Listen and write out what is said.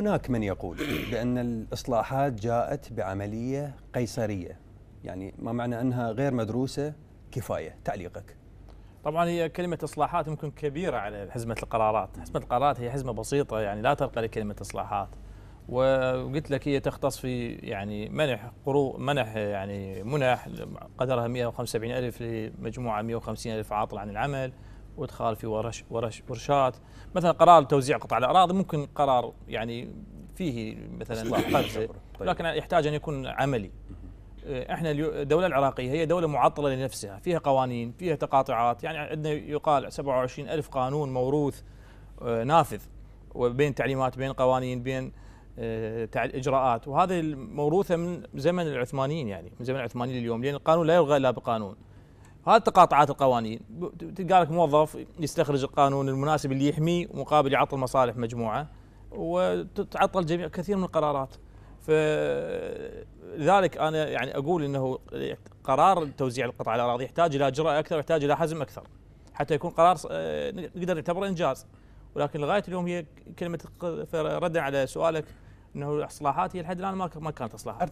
هناك من يقول بأن الإصلاحات جاءت بعملية قيصرية يعني ما معنى أنها غير مدروسة كفاية تعليقك طبعا هي كلمة إصلاحات ممكن كبيرة على حزمة القرارات حزمة القرارات هي حزمة بسيطة يعني لا ترقى لكلمة إصلاحات وقلت لك هي تختص في يعني منح قرو منح يعني منح قدرها 175 ألف لمجموعة 150 ألف عاطل عن العمل وادخال في ورش ورش ورشات مثلا قرار توزيع قطع الاراضي ممكن قرار يعني فيه مثلا قفزه طيب. لكن يحتاج ان يكون عملي احنا الدوله العراقيه هي دوله معطله لنفسها فيها قوانين فيها تقاطعات يعني عندنا يقال 27 ألف قانون موروث آه، نافذ وبين تعليمات بين قوانين بين آه، اجراءات وهذه موروثه من زمن العثمانيين يعني من زمن العثمانيين اليوم لان القانون لا يلغى الا بقانون هذه تقاطعات القوانين تلقى لك موظف يستخرج القانون المناسب اللي يحميه مقابل يعطل مصالح مجموعه وتتعطل جميع كثير من القرارات فلذلك انا يعني اقول انه قرار توزيع القطع على الاراضي يحتاج الى اجراء اكثر ويحتاج الى حزم اكثر حتى يكون قرار آه، نقدر نعتبره انجاز ولكن لغايه اليوم هي كلمه ردا على سؤالك انه الاصلاحات هي لحد الان ما كانت اصلاحات